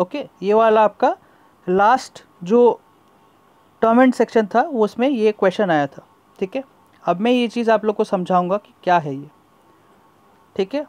Okay ये वाला आपका लास्ट जो टर्म एंड सेक्शन था उसमें ये क्वेश्चन आया था ठीक है अब मैं ये चीज़ आप लोग को समझाऊंगा कि क्या है ये ठीक है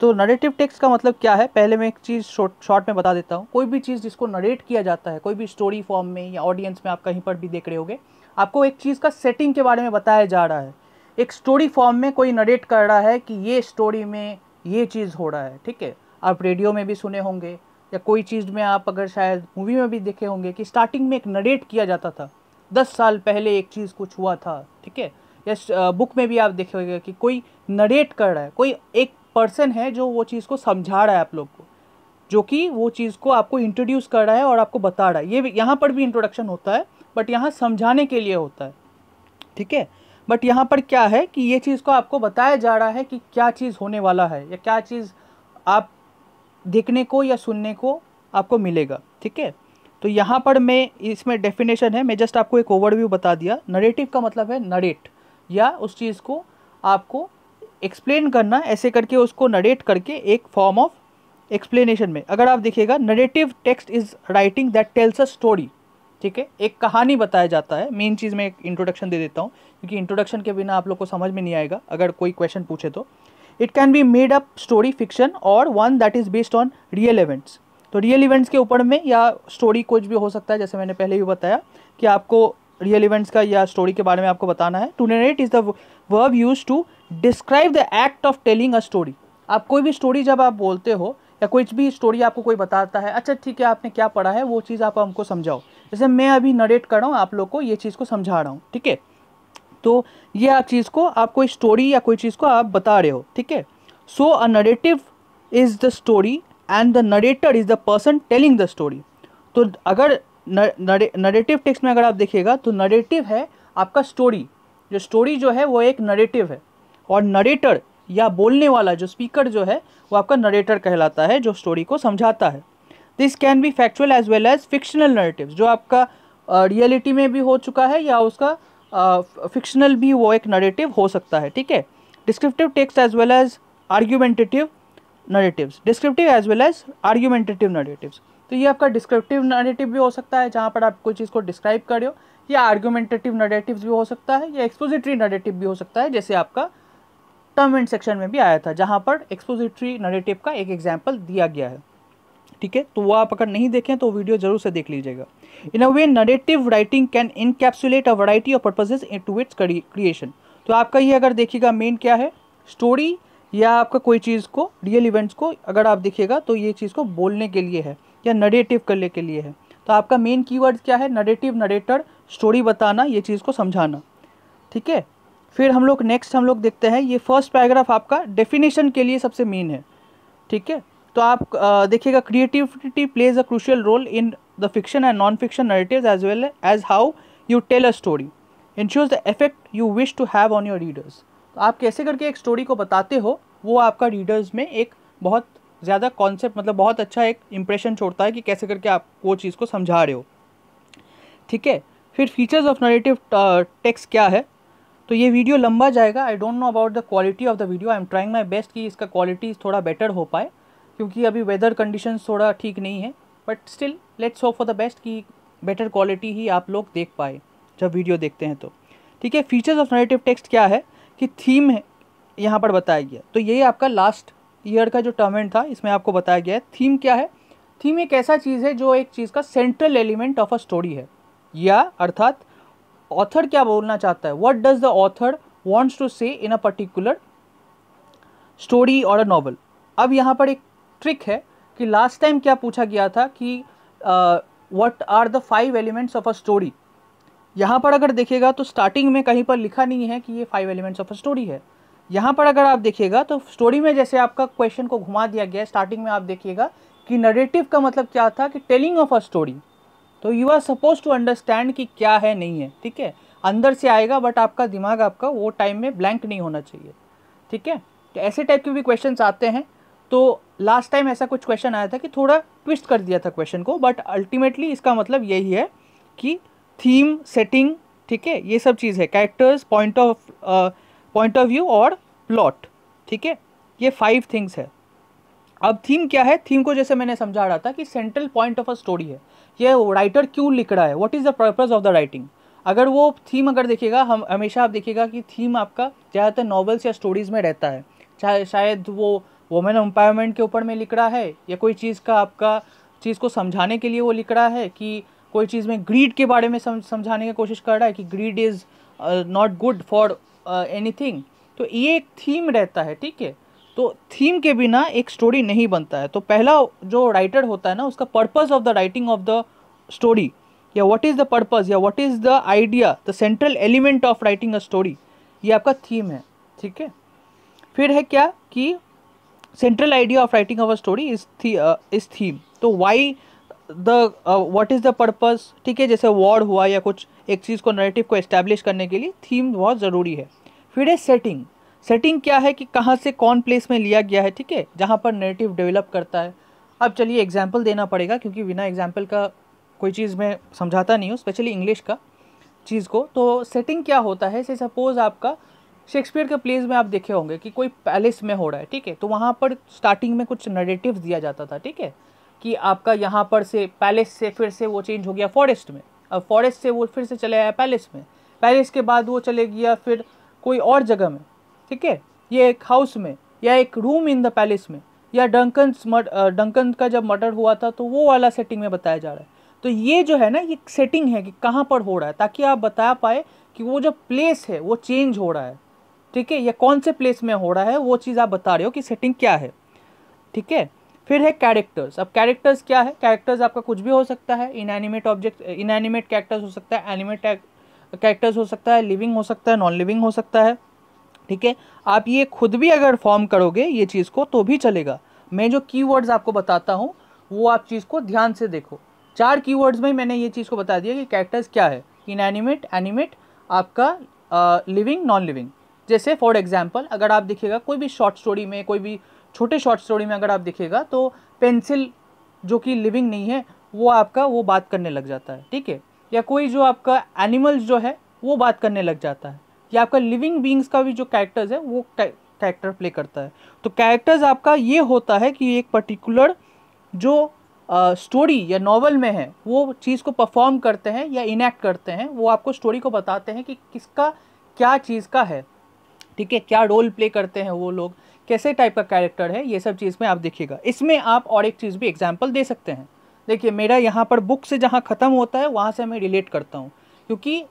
तो नरेटिव टेक्स्ट का मतलब क्या है पहले मैं एक चीज़ शॉर्ट शॉर्ट में बता देता हूँ कोई भी चीज़ जिसको नरेट किया जाता है कोई भी स्टोरी फॉर्म में या ऑडियंस में आप कहीं पर भी देख रहे होगे आपको एक चीज़ का सेटिंग के बारे में बताया जा रहा है एक स्टोरी फॉर्म में कोई नरेट कर रहा है कि ये स्टोरी में ये चीज़ हो रहा है ठीक है आप रेडियो में भी सुने होंगे या कोई चीज़ में आप अगर शायद मूवी में भी देखे होंगे कि स्टार्टिंग में एक नरेट किया जाता था दस साल पहले एक चीज़ कुछ हुआ था ठीक है या बुक में भी आप देखे होंगे कि कोई नरेट कर रहा है कोई एक पर्सन है जो वो चीज़ को समझा रहा है आप लोग को जो कि वो चीज़ को आपको इंट्रोड्यूस कर रहा है और आपको बता रहा है ये यह यहाँ पर भी इंट्रोडक्शन होता है बट यहाँ समझाने के लिए होता है ठीक है बट यहाँ पर क्या है कि ये चीज़ को आपको बताया जा रहा है कि क्या चीज़ होने वाला है या क्या चीज़ आप देखने को या सुनने को आपको मिलेगा ठीक है तो यहाँ पर मैं इसमें डेफिनेशन है मैं जस्ट आपको एक ओवरव्यू बता दिया नरेटिव का मतलब है नरेट या उस चीज़ को आपको एक्सप्लेन करना ऐसे करके उसको नरेट करके एक फॉर्म ऑफ एक्सप्लेनेशन में अगर आप देखिएगा narrative text is writing that tells a story ठीक है एक कहानी बताया जाता है मेन चीज़ मैं एक इंट्रोडक्शन दे देता हूँ क्योंकि इंट्रोडक्शन के बिना आप लोग को समझ में नहीं आएगा अगर कोई क्वेश्चन पूछे तो it can be made up story fiction और one that is based on real events तो रियल इवेंट्स के ऊपर में या स्टोरी कुछ भी हो सकता है जैसे मैंने पहले भी बताया कि आपको रियल इवेंट्स का या स्टोरी के बारे में आपको बताना है to narrate is the verb use to describe the act of telling a story आप कोई भी स्टोरी जब आप बोलते हो या कुछ भी स्टोरी आपको कोई बताता है अच्छा ठीक है आपने क्या पढ़ा है वो चीज़ आप हमको समझाओ जैसे मैं अभी नरेट कर रहा हूँ आप लोग को ये चीज़ को समझा रहा हूँ ठीक है तो ये आप चीज़ को आप कोई स्टोरी या कोई चीज़ को आप बता रहे हो ठीक है so a narrative is the story and the narrator is the person telling the story तो अगर नरेटिव टेक्स्ट में अगर आप देखिएगा तो नरेटिव है आपका स्टोरी जो स्टोरी जो है वो एक नरेटिव है और नरेटर या बोलने वाला जो स्पीकर जो है वो आपका नरेटर कहलाता है जो स्टोरी को समझाता है this can be factual as well as fictional narrative जो आपका रियलिटी में भी हो चुका है या उसका फिक्शनल भी वो एक नरेटिव हो सकता है ठीक है descriptive text as well as argumentative narratives descriptive as well as argumentative narratives तो ये आपका डिस्क्रिप्टिव नरेटिव भी हो सकता है जहाँ पर आप कोई चीज़ को डिस्क्राइब कर रहे हो या आर्ग्यूमेंटेटिव नरेटिव भी हो सकता है या एक्सपोजिटरी नरेटिव भी हो सकता है जैसे आपका टर्म एंड सेक्शन में भी आया था जहाँ पर एक्सपोजिटरी नरेटिव का एक एग्जाम्पल दिया गया है ठीक है तो वो आप अगर नहीं देखें तो वीडियो जरूर से देख लीजिएगा in a way narrative writing can encapsulate a variety of purposes into its creation तो आपका ये अगर देखिएगा मेन क्या है स्टोरी या आपका कोई चीज़ को रियल इवेंट्स को अगर आप देखिएगा तो ये चीज़ को बोलने के लिए है या नरेटिव करने के लिए है तो आपका मेन कीवर्ड क्या है नरेटिव नरेटर स्टोरी बताना ये चीज़ को समझाना ठीक है फिर हम लोग नेक्स्ट हम लोग देखते हैं ये फर्स्ट पैराग्राफ आपका डेफिनेशन के लिए सबसे मेन है ठीक है तो आप देखिएगा creativity plays a crucial role in the fiction and non fiction narrative as well as how you tell a story ensures the effect you wish to have on your readers तो आप कैसे करके एक स्टोरी को बताते हो वो आपका रीडर्स में एक बहुत ज़्यादा कॉन्सेप्ट मतलब बहुत अच्छा एक इम्प्रेशन छोड़ता है कि कैसे करके आप वो चीज़ को समझा रहे हो ठीक है फिर फीचर्स ऑफ नरेटिव टेक्स्ट क्या है तो ये वीडियो लंबा जाएगा I don't know about the quality of the video I am trying my best कि इसका क्वालिटी थोड़ा बेटर हो पाए क्योंकि अभी वेदर कंडीशन थोड़ा ठीक नहीं है but still let's hope for the best कि बेटर क्वालिटी ही आप लोग देख पाए जब वीडियो देखते हैं तो ठीक है फीचर्स ऑफ नरेटिव टेक्स्ट क्या है कि थीम है यहाँ पर बताया गया तो यही आपका लास्ट ईयर का जो टर्म एंड था इसमें आपको बताया गया है थीम क्या है थीम एक ऐसा चीज़ है जो एक चीज़ का central element of a story है या अर्थात ऑथर क्या बोलना चाहता है what does the author wants to say in a particular story और अ नॉवल अब यहाँ पर एक ट्रिक है कि लास्ट टाइम क्या पूछा गया था कि what are the five elements of a story यहाँ पर अगर देखिएगा तो स्टार्टिंग में कहीं पर लिखा नहीं है कि ये five elements of a story है यहाँ पर अगर आप देखिएगा तो स्टोरी में जैसे आपका क्वेश्चन को घुमा दिया गया है स्टार्टिंग में आप देखिएगा कि नरेटिव का मतलब क्या था कि टेलिंग ऑफ अ स्टोरी तो you are suppose to understand कि क्या है नहीं है ठीक है अंदर से आएगा बट आपका दिमाग आपका वो टाइम में ब्लैंक नहीं होना चाहिए ठीक है तो ऐसे टाइप के भी क्वेश्चंस आते हैं तो लास्ट टाइम ऐसा कुछ क्वेश्चन आया था कि थोड़ा ट्विस्ट कर दिया था क्वेश्चन को बट अल्टीमेटली इसका मतलब यही है कि थीम सेटिंग ठीक है ये सब चीज़ है characters point of point of view और प्लॉट ठीक है ये फाइव थिंग्स है अब थीम क्या है थीम को जैसे मैंने समझा रहा था कि central point of a story है ये राइटर क्यों लिख रहा है what is the purpose of the writing अगर वो थीम अगर देखिएगा हम हमेशा आप देखिएगा कि थीम आपका ज़्यादातर नॉवेल्स या स्टोरीज़ में रहता है चाहे शायद वो वोमेन एम्पावरमेंट के ऊपर में लिख रहा है या कोई चीज़ का आपका चीज़ को समझाने के लिए वो लिख रहा है कि कोई चीज़ में ग्रीड के बारे में समझाने की कोशिश कर रहा है कि greed is not good for anything तो ये एक थीम रहता है ठीक है तो थीम के बिना एक स्टोरी नहीं बनता है तो पहला जो राइटर होता है ना उसका purpose of the writing of the story या व्हाट इज़ द पर्पज़ या what is the idea the central element of writing a story ये आपका थीम है ठीक है फिर है क्या कि central idea of writing our story is the uh, is तो why the what is the purpose ठीक है जैसे वॉर हुआ या कुछ एक चीज़ को नरेटिव को इस्टेब्लिश करने के लिए थीम बहुत ज़रूरी है फिर है सेटिंग सेटिंग क्या है कि कहाँ से कौन प्लेस में लिया गया है ठीक है जहाँ पर नरेटिव डेवलप करता है अब चलिए एग्जाम्पल देना पड़ेगा क्योंकि बिना एग्जाम्पल का कोई चीज़ मैं समझाता नहीं हूँ स्पेशली इंग्लिश का चीज़ को तो सेटिंग क्या होता है से सपोज़ आपका शेक्सपियर के प्लेज में आप देखे होंगे कि कोई पैलेस में हो रहा है ठीक है तो वहाँ पर स्टार्टिंग में कुछ नरेटिव दिया जाता था ठीक है कि आपका यहाँ पर से पैलेस से फिर से वो चेंज हो गया फॉरेस्ट में अब फॉरेस्ट से वो फिर से चले आया पैलेस में पैलेस के बाद वो चले गया फिर कोई और जगह में ठीक है ये एक हाउस में या एक रूम इन द पैलेस में या डंकन डंकन का जब मर्डर हुआ था तो वो वाला सेटिंग में बताया जा रहा है तो ये जो है ना ये सेटिंग है कि कहाँ पर हो रहा है ताकि आप बता पाए कि वो जो प्लेस है वो चेंज हो रहा है ठीक है या कौन से प्लेस में हो रहा है वो चीज़ आप बता रहे हो कि सेटिंग क्या है ठीक है फिर है कैरेक्टर्स अब कैरेक्टर्स क्या है कैरेक्टर्स आपका कुछ भी हो सकता है इनएनिमेट ऑब्जेक्ट इनएनिमेट कैरेक्टर्स हो सकता है एनिमेट कैरेक्टर्स हो सकता है लिविंग हो सकता है नॉन लिविंग हो सकता है ठीक है आप ये खुद भी अगर फॉर्म करोगे ये चीज़ को तो भी चलेगा मैं जो कीवर्ड्स आपको बताता हूँ वो आप चीज़ को ध्यान से देखो चार कीवर्ड्स में मैंने ये चीज़ को बता दिया कि कैरेक्टर्स क्या है इनएनिमेट एनिमेट आपका लिविंग नॉन लिविंग जैसे फॉर एग्जाम्पल अगर आप देखिएगा कोई भी शॉर्ट स्टोरी में कोई भी छोटे शॉर्ट स्टोरी में अगर आप देखिएगा तो पेंसिल जो कि लिविंग नहीं है वो आपका वो बात करने लग जाता है ठीक है या कोई जो आपका एनिमल्स जो है वो बात करने लग जाता है या आपका लिविंग बींग्स का भी जो कैरेक्टर्स है वो कैरेक्टर प्ले करता है तो कैरेक्टर्स आपका ये होता है कि एक पर्टिकुलर जो स्टोरी uh, या नॉवल में है वो चीज़ को परफॉर्म करते हैं या इनेक्ट करते हैं वो आपको स्टोरी को बताते हैं कि किसका क्या चीज़ का है ठीक है क्या रोल प्ले करते हैं वो लोग कैसे टाइप का कैरेक्टर है ये सब चीज़ में आप देखिएगा इसमें आप और एक चीज़ भी एग्जाम्पल दे सकते हैं देखिए मेरा यहाँ पर बुक से जहाँ ख़त्म होता है वहाँ से मैं रिलेट करता हूँ क्योंकि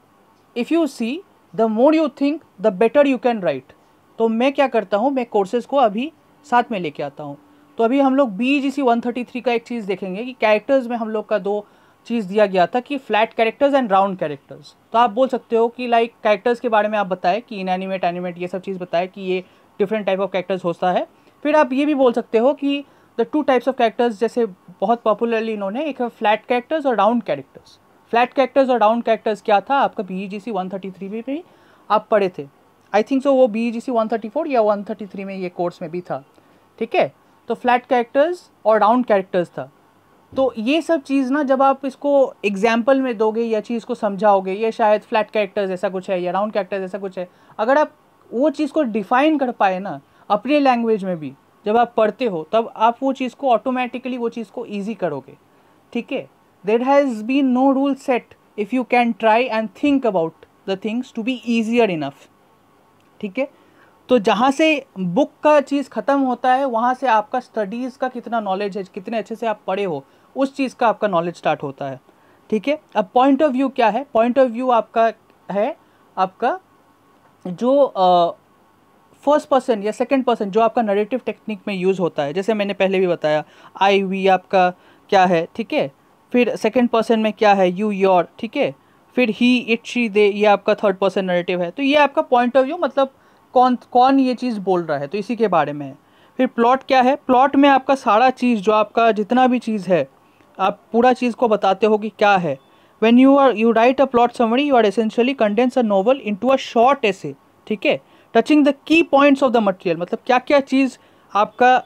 if you see the more you think the better you can write तो मैं क्या करता हूँ मैं कोर्सेज को अभी साथ में लेके आता हूँ तो अभी हम लोग B G C one thirty three का एक चीज़ देखेंगे कि कैरेक्टर्स में हम लोग का दो चीज़ दिया गया था कि flat characters and round characters तो आप बोल सकते हो कि लाइक कैरेक्टर्स के बारे में आप बताएं कि इन एनिमेट एनिमेट ये सब चीज़ बताएं कि ये डिफरेंट टाइप ऑफ कैरेक्टर्स होता है फिर आप ये भी बोल सकते हो कि the two types of characters जैसे बहुत पॉपुलरली इन्होंने एक फ्लैट कैरेक्टर्स और राउंड कैरेक्टर्स फ्लैट कैरेक्टर्स और राउंड कैरेक्टर्स क्या था आपका B G C one thirty three में भी आप पढ़े थे आई थिंक सो वो B G C one thirty four या वन थर्टी थ्री में ये कोर्स में भी था ठीक है तो फ्लैट कैरेक्टर्स और राउंड कैरेक्टर्स था तो ये सब चीज़ ना जब आप इसको एग्जाम्पल में दोगे या चीज़ को समझाओगे ये शायद फ्लैट कैरेक्टर्स ऐसा कुछ है या राउंड कैरेक्टर्स ऐसा कुछ है अगर आप वो चीज़ को डिफाइन कर पाए ना अपने लैंग्वेज में भी जब आप पढ़ते हो तब आप वो चीज़ को ऑटोमेटिकली वो चीज़ को ईजी करोगे ठीक है there has been no rule set if you can try and think about the things to be easier enough ठीक है तो जहाँ से बुक का चीज़ ख़त्म होता है वहाँ से आपका स्टडीज़ का कितना नॉलेज है कितने अच्छे से आप पढ़े हो उस चीज़ का आपका नॉलेज स्टार्ट होता है ठीक है अब पॉइंट ऑफ व्यू क्या है पॉइंट ऑफ व्यू आपका है आपका जो फर्स्ट पर्सन या सेकंड पर्सन जो आपका नरेटिव टेक्निक में यूज़ होता है जैसे मैंने पहले भी बताया आई वी आपका क्या है ठीक है फिर सेकंड पर्सन में क्या है यू योर ठीक है फिर ही इट शी दे ये आपका थर्ड पर्सन नरेटिव है तो ये आपका पॉइंट ऑफ व्यू मतलब कौन कौन ये चीज़ बोल रहा है तो इसी के बारे में है फिर प्लॉट क्या है प्लॉट में आपका सारा चीज़ जो आपका जितना भी चीज़ है आप पूरा चीज़ को बताते हो कि क्या है when you are you write a plot summary you are essentially condense a novel into a short essay ठीक है touching the key points of the material मतलब क्या क्या चीज़ आपका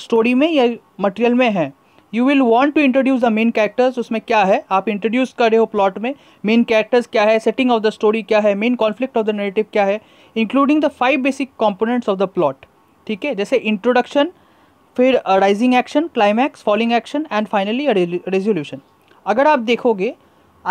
स्टोरी में या मटेरियल में है you will want to introduce the main characters उसमें क्या है आप इंट्रोड्यूस कर रहे हो प्लॉट में मेन कैरेक्टर्स क्या है सेटिंग ऑफ द स्टोरी क्या है main conflict of the narrative क्या है including the five basic components of the plot ठीक है जैसे इंट्रोडक्शन फिर rising action climax falling action and finally resolution अगर आप देखोगे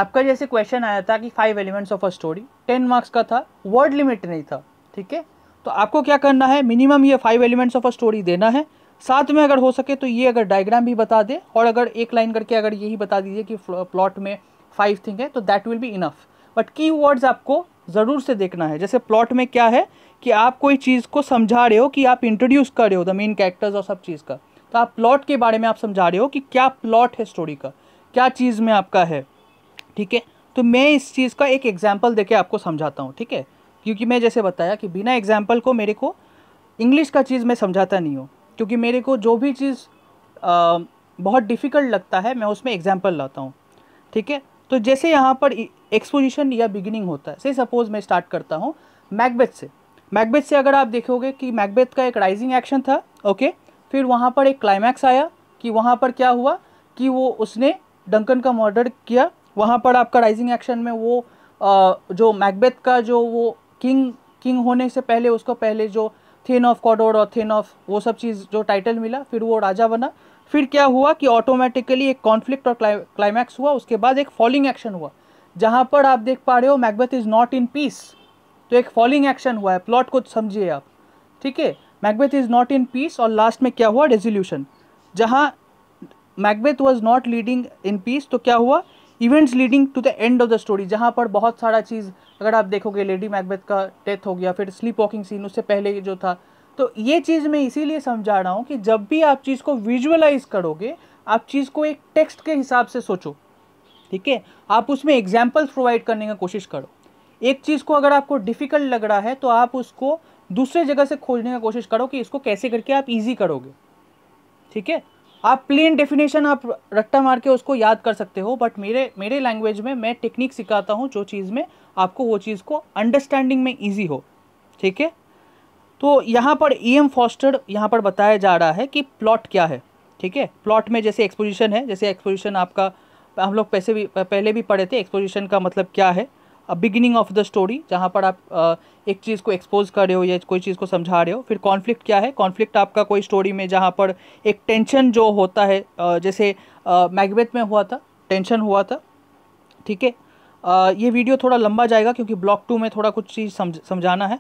आपका जैसे क्वेश्चन आया था कि five elements of a story ten marks का था वर्ड लिमिट नहीं था ठीक है तो आपको क्या करना है मिनिमम ये five elements of a story देना है साथ में अगर हो सके तो ये अगर डायग्राम भी बता दे और अगर एक लाइन करके अगर यही बता दीजिए कि प्लॉट में फाइव थिंग है तो that will be enough but key words आपको ज़रूर से देखना है जैसे प्लॉट में क्या है कि आप कोई चीज़ को समझा रहे हो कि आप इंट्रोड्यूस कर रहे हो द मेन कैरेक्टर्स और सब चीज़ का तो आप प्लॉट के बारे में आप समझा रहे हो कि क्या प्लॉट है स्टोरी का क्या चीज़ में आपका है ठीक है तो मैं इस चीज़ का एक एग्जाम्पल देके आपको समझाता हूँ ठीक है क्योंकि मैं जैसे बताया कि बिना एग्जाम्पल को मेरे को इंग्लिश का चीज़ मैं समझाता नहीं हूँ क्योंकि मेरे को जो भी चीज़ बहुत डिफ़िकल्ट लगता है मैं उसमें एग्जाम्पल लाता हूँ ठीक है तो जैसे यहाँ पर एक्सपोजिशन e, या बिगिनिंग होता है से सपोज़ मैं स्टार्ट करता हूँ मैकबेथ से मैकबेथ से अगर आप देखोगे कि मैकबेथ का एक राइजिंग एक्शन था ओके फिर वहाँ पर एक क्लाइमैक्स आया कि वहाँ पर क्या हुआ कि वो उसने डंकन का मर्डर किया वहाँ पर आपका राइजिंग एक्शन में वो आ, जो मैकबेथ का जो वो किंग किंग होने से पहले उसको पहले जो थेन ऑफ कॉडोर और थेन ऑफ वो सब चीज़ जो टाइटल मिला फिर वो राजा बना फिर क्या हुआ कि ऑटोमेटिकली एक कॉन्फ्लिक्ट और क्लाइमैक्स हुआ उसके बाद एक फॉलिंग एक्शन हुआ जहाँ पर आप देख पा रहे हो Macbeth is not in peace तो एक फॉलिंग एक्शन हुआ है प्लॉट को समझिए आप ठीक है Macbeth is not in peace और लास्ट में क्या हुआ रेजोल्यूशन जहाँ Macbeth was not leading in peace तो क्या हुआ events leading to the end of the story जहाँ पर बहुत सारा चीज़ अगर आप देखोगे लेडी मैकबेथ का डेथ हो गया फिर स्लीप वॉकिंग सीन उससे पहले जो था तो ये चीज़ मैं इसीलिए समझा रहा हूँ कि जब भी आप चीज़ को विजुअलाइज करोगे आप चीज़ को एक टेक्स्ट के हिसाब से सोचो ठीक है आप उसमें एग्जाम्पल्स प्रोवाइड करने की कोशिश करो एक चीज़ को अगर आपको डिफ़िकल्ट लग रहा है तो आप उसको दूसरे जगह से खोजने का कोशिश करो कि इसको कैसे करके आप ईजी करोगे ठीक है आप प्लेन डेफिनेशन आप रट्टा मार के उसको याद कर सकते हो बट मेरे मेरे लैंग्वेज में मैं टेक्निक सिखाता हूँ जो चीज़ में आपको वो चीज़ को अंडरस्टैंडिंग में ईजी हो ठीक है तो यहाँ पर ई एम फॉस्टर यहाँ पर बताया जा रहा है कि प्लॉट क्या है ठीक है प्लॉट में जैसे एक्सपोजिशन है जैसे एक्सपोजिशन आपका हम लोग पैसे भी पहले भी पढ़े थे एक्सपोजिशन का मतलब क्या है बिगिनिंग ऑफ द स्टोरी जहाँ पर आप एक चीज़ को एक्सपोज कर रहे हो या कोई चीज़ को समझा रहे हो फिर कॉन्फ्लिक्ट क्या है कॉन्फ्लिक्ट आपका कोई स्टोरी में जहाँ पर एक टेंशन जो होता है जैसे मैगवेथ में हुआ था टेंशन हुआ था ठीक है ये वीडियो थोड़ा लंबा जाएगा क्योंकि ब्लॉक टू में थोड़ा कुछ चीज़ समझ समझाना है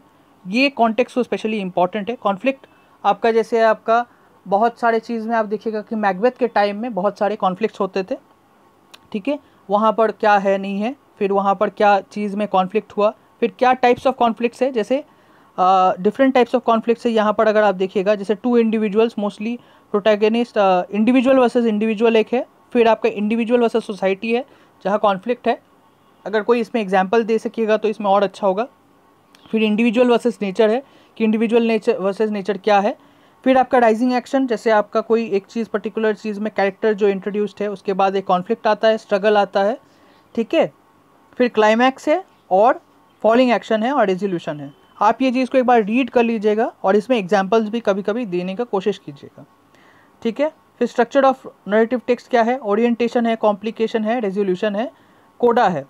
ये कॉन्टेक्स्ट स्पेशली इंपॉर्टेंट है कॉन्फ्लिक्ट आपका जैसे आपका बहुत सारे चीज़ में आप देखिएगा कि मैगवेथ के टाइम में बहुत सारे कॉन्फ्लिक्ट होते थे ठीक है वहाँ पर क्या है नहीं है फिर वहाँ पर क्या चीज़ में कॉन्फ्लिक्ट हुआ फिर क्या टाइप्स ऑफ कॉन्फ्लिक्ट्स है जैसे डिफरेंट टाइप्स ऑफ कॉन्फ्लिक्ट्स है यहाँ पर अगर आप देखिएगा जैसे two individuals mostly protagonist individual versus individual एक है फिर आपका इंडिविजुअल वर्सेज सोसाइटी है जहाँ कॉन्फ्लिक्ट है अगर कोई इसमें एग्जाम्पल दे सकेगा तो इसमें और अच्छा होगा फिर इंडिविजुअल वर्सेज़ नेचर है कि इंडिविजुअल नेचर वर्सेज नेचर क्या है फिर आपका राइजिंग एक्शन जैसे आपका कोई एक चीज़ पर्टिकुलर चीज़ में कैरेक्टर जो इंट्रोड्यूस्ड है उसके बाद एक कॉन्फ्लिक्ट आता है स्ट्रगल आता है ठीक है फिर क्लाइमैक्स है और फॉलिंग एक्शन है और रेजोल्यूशन है आप ये चीज़ को एक बार रीड कर लीजिएगा और इसमें एग्जाम्पल्स भी कभी कभी देने का कोशिश कीजिएगा ठीक है फिर स्ट्रक्चर ऑफ नरेटिव टेक्स्ट क्या है ओरिएंटेशन है कॉम्प्लिकेशन है रेजोल्यूशन है कोडा है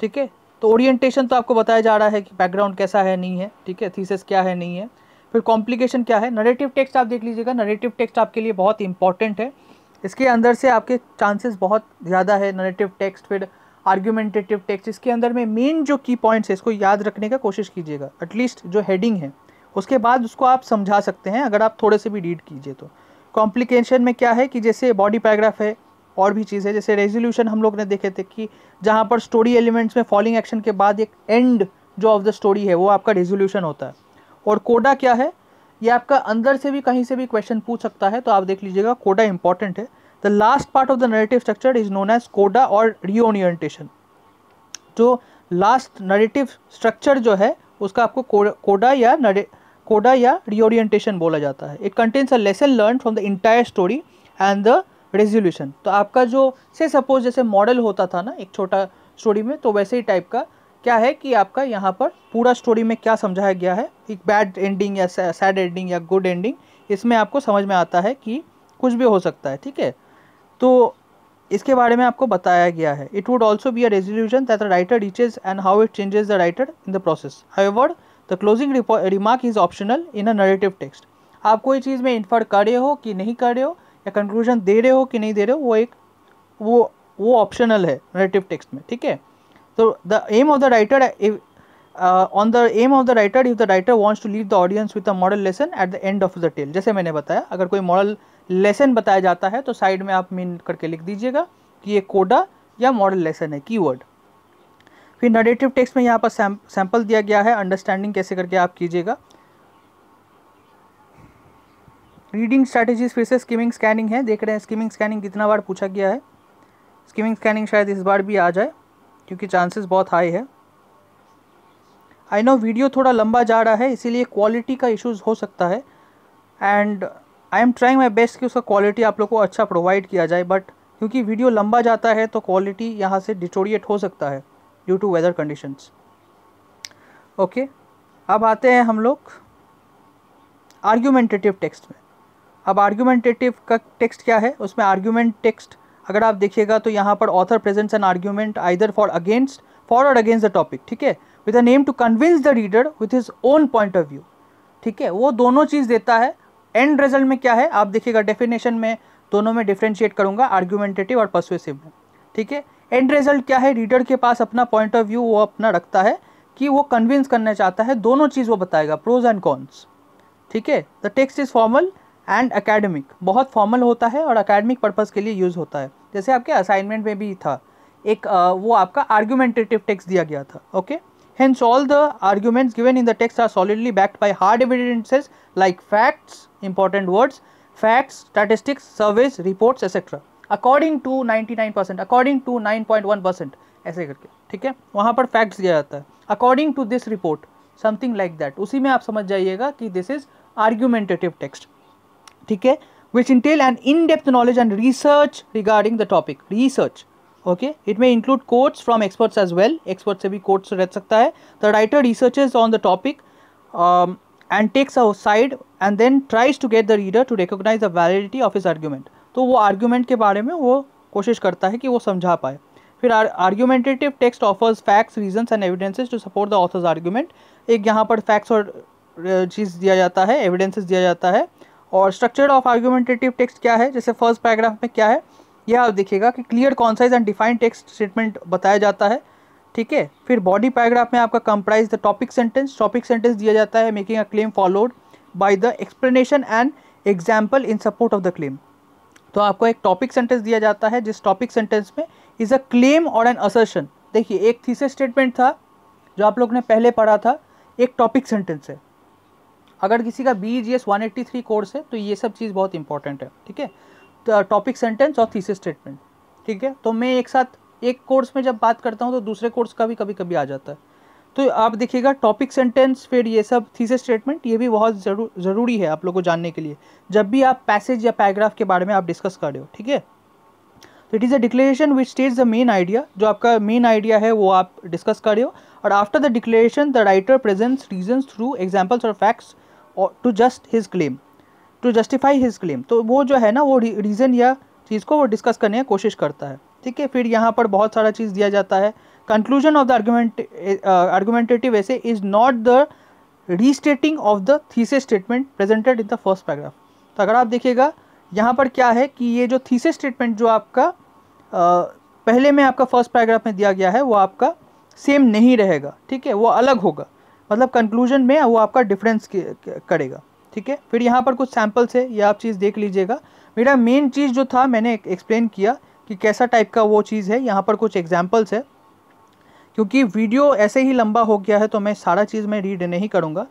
ठीक है तो ओरिएंटेशन तो आपको बताया जा रहा है कि बैकग्राउंड कैसा है नहीं है ठीक है थीसेस क्या है नहीं है फिर कॉम्प्लिकेशन क्या है नरेटिव टेक्स्ट आप देख लीजिएगा नरेटिव टेक्स्ट आपके लिए बहुत इंपॉर्टेंट है इसके अंदर से आपके चांसेस बहुत ज़्यादा है नरेटिव टेक्स्ट फिर आर्ग्यूमेंटेटिव टेक्स्ट इसके अंदर में मेन जो की पॉइंट्स है इसको याद रखने का कोशिश कीजिएगा एटलीस्ट जो हेडिंग है उसके बाद उसको आप समझा सकते हैं अगर आप थोड़े से भी रीड कीजिए तो कॉम्प्लिकेशन में क्या है कि जैसे बॉडी पैराग्राफ है और भी चीज़ है जैसे रेजोल्यूशन हम लोग ने देखे थे कि जहाँ पर स्टोरी एलिमेंट्स में फॉलिंग एक्शन के बाद एक एंड जो ऑफ द स्टोरी है वो आपका रेजोल्यूशन होता है और कोडा क्या है ये आपका अंदर से भी कहीं से भी क्वेश्चन पूछ सकता है तो आप देख लीजिएगा कोडा इंपॉर्टेंट है the last part of the narrative structure is known as coda और रीओनियंटेशन जो लास्ट नरेटिव स्ट्रक्चर जो है उसका आपको कोडा या नरे कोडा या रीओरिएंटेशन बोला जाता है it contains a lesson learn from the entire story and the resolution तो आपका जो से सपोज जैसे मॉडल होता था ना एक छोटा स्टोरी में तो वैसे ही टाइप का क्या है कि आपका यहाँ पर पूरा स्टोरी में क्या समझाया गया है एक बैड एंडिंग या सैड एंडिंग या गुड एंडिंग इसमें आपको समझ में आता है कि कुछ भी हो सकता है ठीक है तो इसके बारे में आपको बताया गया है it would also be a resolution that the writer reaches and how it changes the writer in the process word the closing remark is optional in a narrative text आप कोई चीज़ में इन्फर कर रहे हो कि नहीं कर रहे हो या कंक्लूजन दे रहे हो कि नहीं दे रहे हो वो एक वो वो ऑप्शनल है नरेटिव टेक्स्ट में ठीक है तो the aim of the writer uh, on the aim of the writer if the writer wants to leave the audience with a moral lesson at the end of the tale जैसे मैंने बताया अगर कोई moral lesson बताया जाता है तो side में आप मीन करके लिख दीजिएगा कि ये कोडा या मॉडल लेसन है keyword फिर नरेटिव टेक्स्ट में यहाँ पर सैंपल दिया गया है अंडरस्टैंडिंग कैसे करके आप कीजिएगा रीडिंग स्ट्रैटेजीज फिर से स्किमिंग स्कैनिंग है देख रहे हैं स्किमिंग स्कैनिंग कितना बार पूछा गया है स्किमिंग स्कैनिंग शायद इस बार भी आ जाए क्योंकि चांसेस बहुत हाई है आई नो वीडियो थोड़ा लंबा जा रहा है इसीलिए क्वालिटी का इश्यूज हो सकता है and I am trying my best कि उसका क्वालिटी आप लोग को अच्छा प्रोवाइड किया जाए बट क्योंकि वीडियो लंबा जाता है तो क्वालिटी यहाँ से डिटोरिएट हो सकता है due to weather conditions okay अब आते हैं हम लोग आर्ग्यूमेंटेटिव टेक्स्ट में अब आर्ग्यूमेंटेटिव का टेक्स्ट क्या है उसमें आर्ग्यूमेंट टेक्स्ट अगर आप देखिएगा तो यहाँ पर author presents an argument either for against for और अगेंस्ट द टॉपिक ठीक है with an aim to convince the reader with his own point of view ठीक है वो दोनों चीज़ देता है एंड रिजल्ट में क्या है आप देखिएगा डेफिनेशन में दोनों में डिफ्रेंशिएट करूँगा आर्ग्यूमेंटेटिव और पर्सुएसिव में ठीक है एंड रिजल्ट क्या है रीडर के पास अपना पॉइंट ऑफ व्यू वो अपना रखता है कि वो कन्विंस करना चाहता है दोनों चीज़ वो बताएगा प्रोज एंड कॉन्स ठीक है the text is formal and academic बहुत फॉर्मल होता है और अकेडमिक पर्पज़ के लिए यूज़ होता है जैसे आपके असाइनमेंट में भी था एक वो आपका आर्ग्यूमेंटेटिव टेक्स्ट दिया गया था okay okay? Hence, all the arguments given in the text are solidly backed by hard evidences like facts, important words, facts, statistics, surveys, reports, etc. According to 99%, according to 9.1%, ऐसे करके, ठीक है? वहाँ पर facts दिया जाता है. According to this report, something like that. उसी में आप समझ जाइएगा कि this is argumentative text, ठीक है? Which entail an in-depth knowledge and research regarding the topic. Research. Okay it may include quotes from experts as well expert से भी कोर्ट्स रह सकता है the writer researches on the topic and takes a side and then tries to get the reader to recognise the validity of his argument तो वो argument के बारे में वो कोशिश करता है कि वो समझा पाए फिर argumentative text offers facts reason and evidences to support the author's argument एक यहाँ पर फैक्ट्स और uh, चीज दिया जाता है एविडेंसेस दिया जाता है और स्ट्रक्चर ऑफ आर्ग्यूमेंटेटिव टेक्स्ट क्या है जैसे फर्स्ट पैराग्राफ में क्या है यह आप देखिएगा कि clear concise and defined text statement बताया जाता है ठीक है फिर बॉडी पैराग्राफ में आपका comprise the topic sentence topic sentence दिया जाता है making a claim followed by the explanation and example in support of the claim तो आपको एक टॉपिक सेंटेंस दिया जाता है जिस टॉपिक सेंटेंस में इज़ अ क्लेम और एन असर्शन देखिए एक थीसे स्टेटमेंट था जो आप लोग ने पहले पढ़ा था एक टॉपिक सेंटेंस है अगर किसी का B G S one eighty three course है तो ये सब चीज़ बहुत इंपॉर्टेंट है ठीक है टॉपिक सेंटेंस और थीसिस स्टेटमेंट ठीक है तो मैं एक साथ एक कोर्स में जब बात करता हूँ तो दूसरे कोर्स का भी कभी कभी आ जाता है तो आप देखिएगा टॉपिक सेंटेंस फिर ये सब थीसिस स्टेटमेंट ये भी बहुत जरू ज़रूरी है आप लोग को जानने के लिए जब भी आप पैसेज या पैराग्राफ के बारे में आप डिस्कस कर रहे हो ठीक है तो it is a declaration which states the main idea जो आपका मेन आइडिया है वो आप डिस्कस कर रहे हो और after the declaration the writer presents reason through examples और facts to just his claim to justify his claim तो वो जो है ना वो रीज़न या चीज़ को वो डिस्कस करने की कोशिश करता है ठीक है फिर यहाँ पर बहुत सारा चीज़ दिया जाता है conclusion of the argument argumentative essay is not the restating of the thesis statement presented in the first paragraph तो अगर आप देखिएगा यहाँ पर क्या है कि ये जो थीसे स्टेटमेंट जो आपका आ, uh, पहले में आपका फर्स्ट पैराग्राफ में दिया गया है वो आपका सेम नहीं रहेगा ठीक है वो अलग होगा मतलब कंक्लूजन में वो आपका डिफरेंस करेगा ठीक है फिर यहाँ पर कुछ सैम्पल्स है यह आप चीज़ देख लीजिएगा मेरा मेन चीज़ जो था मैंने एक्सप्लेन किया कि कैसा टाइप का वो चीज़ है यहाँ पर कुछ एग्जाम्पल्स है क्योंकि वीडियो ऐसे ही लंबा हो गया है तो मैं सारा चीज़ मैं रीड नहीं करूँगा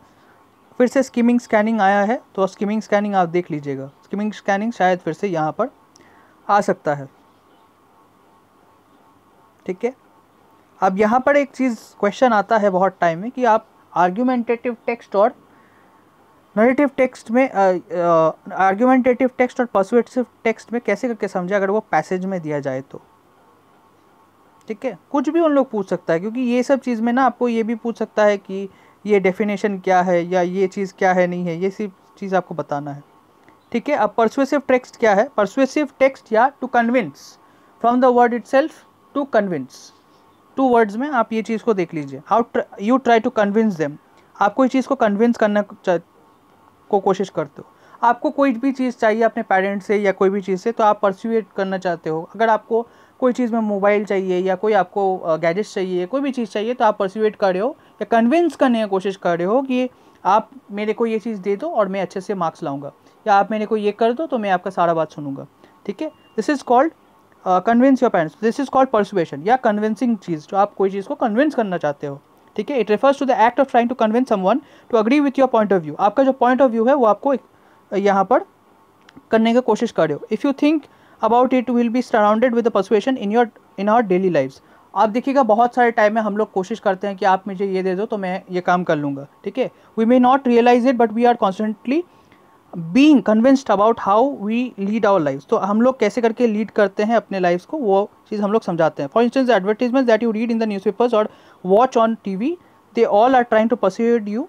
फिर से स्कीमिंग स्कैनिंग आया है तो स्कीमिंग स्कैनिंग आप देख लीजिएगा स्कीमिंग स्कैनिंग शायद फिर से यहाँ पर आ सकता है ठीक है अब यहाँ पर एक चीज़ क्वेश्चन आता है बहुत टाइम में कि आप आर्ग्यूमेंटेटिव टेक्स्ट और नरेटिव टेक्स्ट में आर्ग्यूमेंटेटिव टेक्स्ट और पर्सुएटिव टेक्स्ट में कैसे करके समझा अगर वो पैसेज में दिया जाए तो ठीक है कुछ भी उन लोग पूछ सकता है क्योंकि ये सब चीज़ में ना आपको ये भी पूछ सकता है कि ये डेफिनेशन क्या है या ये चीज़ क्या है नहीं है ये सिर्फ चीज़ आपको बताना है ठीक है अब परसुएसिव टेक्स्ट क्या है परसुएसिव टेक्स्ट या to convince from the word itself to convince two words में आप ये चीज़ को देख लीजिए how you try to convince them आपको इस चीज़ को कन्विंस करना को कोशिश करते हो आपको कोई भी चीज़ चाहिए अपने पेरेंट्स से या कोई भी चीज़ से तो आप परस्यूएट करना चाहते हो अगर आपको कोई चीज़ में मोबाइल चाहिए या कोई आपको गैजेट्स चाहिए कोई भी चीज़ चाहिए तो आप परस्यूएट कर रहे हो या कन्विंस करने की कोशिश कर रहे हो कि आप मेरे को ये चीज़ दे दो और मैं अच्छे से मार्क्स लाऊंगा या आप मेरे को ये कर दो तो मैं आपका सारा बात सुनूंगा ठीक है this is called convince your parents this is called persuasion या कन्विंसिंग चीज़ जो आप कोई चीज़ को कन्विंस करना चाहते हो ठीक है it refers to the act of trying to convince someone to agree with your point of view आपका जो पॉइंट ऑफ व्यू है वो आपको यहाँ पर करने का कोशिश कर रहे हो if you think about it will be surrounded with persuasion in your in our daily life आप देखिएगा बहुत सारे टाइम में हम लोग कोशिश करते हैं कि आप मुझे ये दे दो तो मैं ये काम कर लूँगा ठीक है we may not realise it but we are constantly being convinced about how we lead our life तो हम लोग कैसे करके लीड करते हैं अपने लाइफ को वो चीज़ हम लोग समझाते हैं for instance advertisement that you read in the newspapers और watch on T V they all are trying to persuade you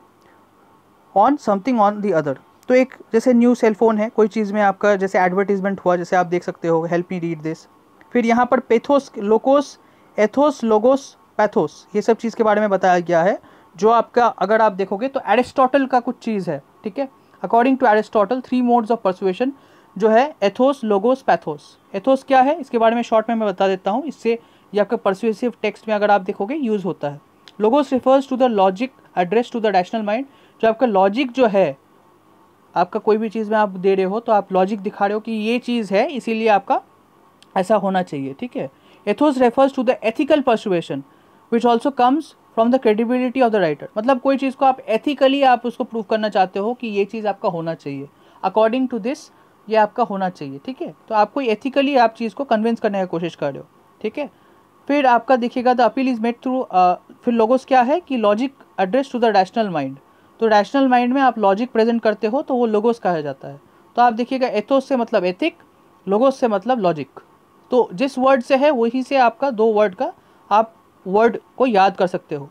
on something on the other तो एक जैसे न्यू सेलफोन है कोई चीज़ में आपका जैसे एडवर्टीजमेंट हुआ जैसे आप देख सकते हो हेल्प मी रीड दिस फिर यहाँ पर pathos logos ethos logos pathos ये सब चीज़ के बारे में बताया गया है जो आपका अगर आप देखोगे तो एरिस्टोटल का कुछ चीज़ है ठीक है according to Aristotle three modes of persuasion जो है एथोस लोगोस पैथोस एथोस क्या है इसके बारे में शॉर्ट में मैं बता देता हूँ इससे ये आपके परसुएसिव टेक्स्ट में अगर आप देखोगे यूज़ होता है logos refers to the logic address to the rational mind जो आपका लॉजिक जो है आपका कोई भी चीज़ में आप दे रहे हो तो आप लॉजिक दिखा रहे हो कि ये चीज़ है इसीलिए आपका ऐसा होना चाहिए ठीक है ethos refers to the ethical persuasion which also comes from the credibility of the writer मतलब कोई चीज़ को आप एथिकली आप उसको प्रूव करना चाहते हो कि ये चीज़ आपका होना चाहिए अकॉर्डिंग टू दिस ये आपका होना चाहिए ठीक है तो आपको एथिकली आप चीज़ को कन्विंस करने की कोशिश कर रहे हो ठीक है फिर आपका देखिएगा the appeal is made through फिर लोगोस क्या है कि logic address to the rational mind तो रैशनल माइंड में आप लॉजिक प्रेजेंट करते हो तो वो लोगोस कहा जाता है तो आप देखिएगा एथोस से मतलब एथिक लोगोस से मतलब लॉजिक तो जिस वर्ड से है वही से आपका दो वर्ड का आप वर्ड को याद कर सकते हो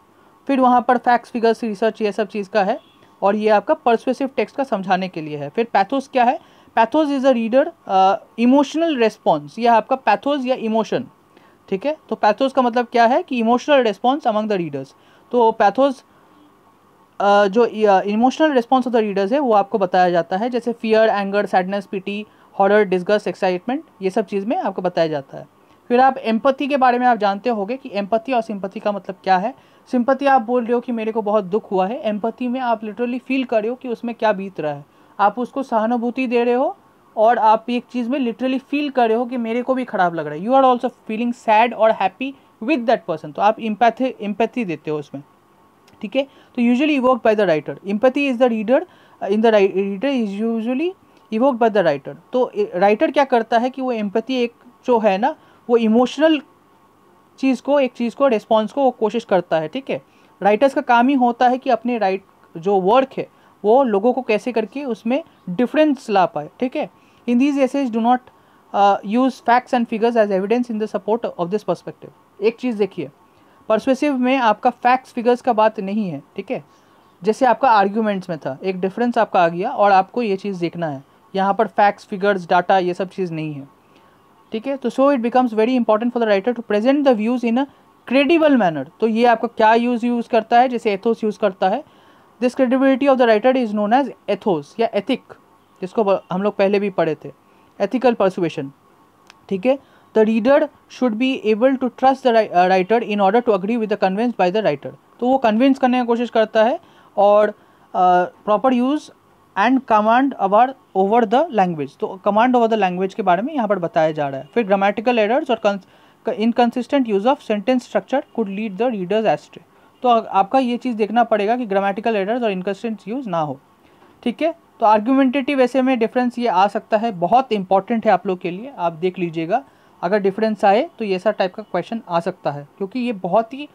फिर वहाँ पर फैक्ट्स फिगर्स रिसर्च ये सब चीज़ का है और ये आपका परसुएसिव टेक्स्ट का समझाने के लिए है फिर पैथोस क्या है pathos is a reader emotional response ये आपका पैथोस या इमोशन ठीक है तो पैथोस का मतलब क्या है कि emotional response among the readers तो पैथोस uh, जो emotional response of the readers है वो आपको बताया जाता है जैसे fear anger sadness pity horror disgust excitement ये सब चीज़ में आपको बताया जाता है फिर आप एम्पति के बारे में आप जानते होंगे कि एम्पति और सिंपति का मतलब क्या है सिंपति आप बोल रहे हो कि मेरे को बहुत दुख हुआ है एम्पति में आप लिटरली फील कर रहे हो कि उसमें क्या बीत रहा है आप उसको सहानुभूति दे रहे हो और आप एक चीज़ में लिटरली फील कर रहे हो कि मेरे को भी ख़राब लग रहा है you are also feeling sad और हैप्पी विद दैट पर्सन तो आप इम्पैथी इम्पैथी देते हो उसमें ठीक है तो usually evoke by the writer empathy is the reader in the reader is usually evoke by the writer तो राइटर क्या करता है कि वो एम्पैथी एक जो है ना वो इमोशनल चीज़ को एक चीज़ को रिस्पॉन्स को वो कोशिश करता है ठीक है राइटर्स का काम ही होता है कि अपने राइट जो वर्क है वो लोगों को कैसे करके उसमें डिफरेंस ला पाए ठीक है in these essays do not use facts and figures as evidence in the support of this perspective एक चीज़ देखिए परसुएसिव में आपका फैक्ट्स फिगर्स का बात नहीं है ठीक है जैसे आपका आर्ग्यूमेंट्स में था एक डिफरेंस आपका आ गया और आपको ये चीज़ देखना है यहाँ पर फैक्ट्स फिगर्स डाटा ये सब चीज़ नहीं है ठीक है तो so it becomes very important for the writer to present the views in a credible manner तो ये आपका क्या यूज़ यूज़ करता है जैसे एथोस यूज़ करता है this credibility of the writer is known as ethos या एथिक जिसको हम लोग पहले भी पढ़े थे एथिकल परसुएशन ठीक है the reader should be able to trust the writer in order to agree with the convince by the writer तो वो कन्विंस करने की कोशिश करता है और proper uh, use and command our over the language तो कमांड ओवर द लैंग्वेज के बारे में यहाँ पर बताया जा रहा है फिर ग्रामेटिकल एरर्स और inconsistent use of sentence structure could lead the readers astray तो आपका ये चीज़ देखना पड़ेगा कि ग्रामेटिकल एरर्स और इनकन्सिस्टेंट यूज ना हो ठीक है तो आर्ग्यूमेंटेटिव ऐसे में डिफरेंस ये आ सकता है बहुत इंपॉर्टेंट है आप लोग के लिए आप देख लीजिएगा अगर डिफरेंस आए तो ये ऐसा टाइप का क्वेश्चन आ सकता है क्योंकि ये बहुत ही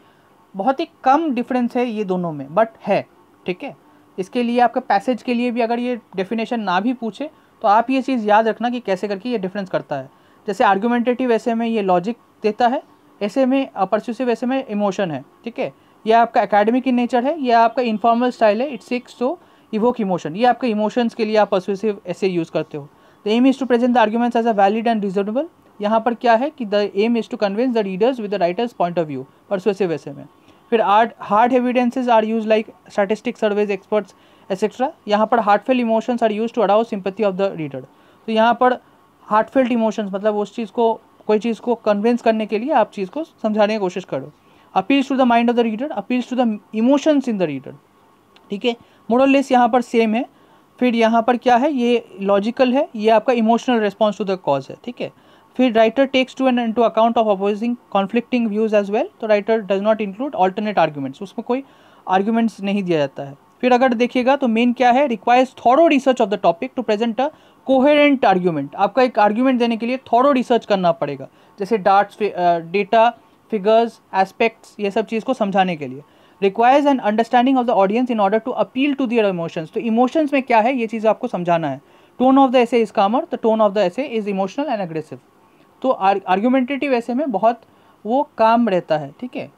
बहुत ही कम डिफरेंस है ये दोनों में बट है ठीक है इसके लिए आपका पैसेज के लिए भी अगर ये डेफिनेशन ना भी पूछे तो आप ये चीज़ याद रखना कि कैसे करके ये डिफरेंस करता है जैसे आर्ग्यूमेंटेटिव ऐसे में ये लॉजिक देता है ऐसे में परस्यूसिव ऐसे में इमोशन है ठीक है यह आपका अकेडमिक इन नेचर है यह आपका इन्फॉर्मल स्टाइल है it's seeks to evoke emotion ये आपके इमोशंस के लिए आप परस्यूसिव ऐसे यूज़ करते हो the aim is to present the arguments as a valid and reasonable यहाँ पर क्या है कि the aim is to convince the readers with the writer's point of view persuasive essay में फिर art hard evidences are use like statistic surveys experts etcetera यहाँ पर heartfelt emotions are use to अडाउ सिंपथी ऑफ द रीडर तो यहाँ पर heartfelt emotions मतलब उस चीज़ को कोई चीज़ को कन्विंस करने के लिए आप चीज़ को समझाने की कोशिश करो appeals to the mind of the reader appeals to the emotions in the reader ठीक है मोरल लेस यहाँ पर सेम है फिर यहाँ पर क्या है ये लॉजिकल है ये आपका emotional response to the cause है ठीक है फिर writer takes to and to account of opposing conflicting views as well तो writer does not include alternate arguments उसमें कोई आर्ग्यूमेंट्स नहीं दिया जाता है फिर अगर देखिएगा तो मेन क्या है requires thorough research of the topic to present a coherent argument आपका एक आर्ग्यूमेंट देने के लिए थॉरो रिसर्च करना पड़ेगा जैसे डार्ट्स डेटा फिगर्स एस्पेक्ट्स ये सब चीज़ को समझाने के लिए requires and understanding of the audience in order to appeal to their emotions तो इमोशंस में क्या है ये चीज़ आपको समझाना है tone of the essay is calmer the tone of the essay is emotional and aggressive तो आर्ग्यूमेंटेटिव ऐसे में बहुत वो काम रहता है ठीक है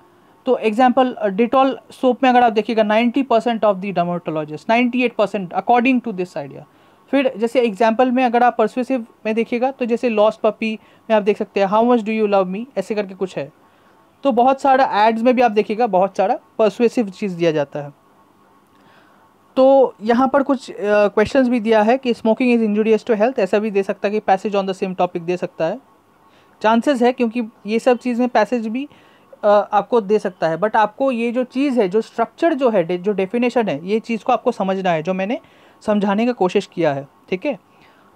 तो एग्जाम्पल डिटॉल सोप में अगर आप देखिएगा 90 percent of the ninety 98 percent according to this idea फिर जैसे एग्जाम्पल में अगर आप परसुएसिव में देखिएगा तो जैसे लॉस्ट पपी में आप देख सकते हैं how much do you love me ऐसे करके कुछ है तो बहुत सारा एड्स में भी आप देखिएगा बहुत सारा परसुएसिव चीज़ दिया जाता है तो यहाँ पर कुछ क्वेश्चंस uh, भी दिया है कि smoking is injurious to health ऐसा भी दे सकता है कि passage on the same topic दे सकता है चांसेस है क्योंकि ये सब चीज़ में पैसेज भी आपको दे सकता है बट आपको ये जो चीज़ है जो स्ट्रक्चर जो है जो डेफिनेशन है ये चीज़ को आपको समझना है जो मैंने समझाने का कोशिश किया है ठीक है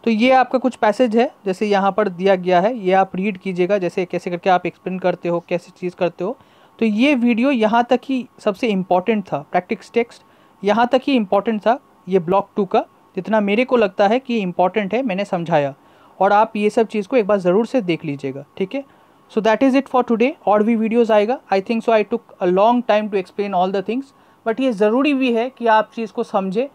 तो ये आपका कुछ पैसेज है जैसे यहाँ पर दिया गया है ये आप रीड कीजिएगा जैसे कैसे करके आप एक्सप्लेन करते हो कैसे चीज़ करते हो तो ये वीडियो यहाँ तक ही सबसे इम्पॉर्टेंट था प्रैक्टिक्स टेक्स्ट यहाँ तक ही इम्पॉर्टेंट था ये ब्लॉक टू का जितना मेरे को लगता है कि इम्पॉर्टेंट है मैंने समझाया और आप ये सब चीज़ को एक बार ज़रूर से देख लीजिएगा ठीक है so that is it for today और भी वीडियोज़ आएगा I think so I took a long time to explain all the things but ये ज़रूरी भी है कि आप चीज़ को समझें